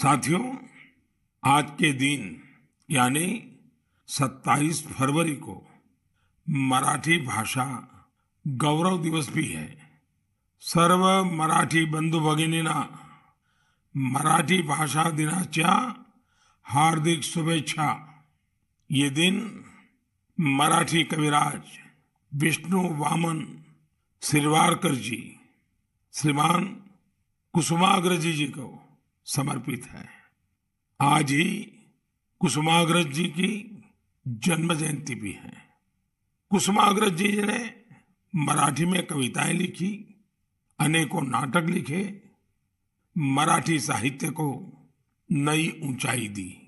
साथियों आज के दिन यानी 27 फरवरी को मराठी भाषा गौरव दिवस भी है सर्व मराठी भगिनी ना मराठी भाषा दिनाचा हार्दिक शुभेच्छा ये दिन मराठी कविराज विष्णु वामन सिरवारकर जी श्रीमान कुसुमाग्रजी जी को समर्पित है आज ही कुसुमाग्रज जी की जन्म जयंती भी है कुसुमाग्रज जी ने मराठी में कविताएं लिखी अनेकों नाटक लिखे मराठी साहित्य को नई ऊंचाई दी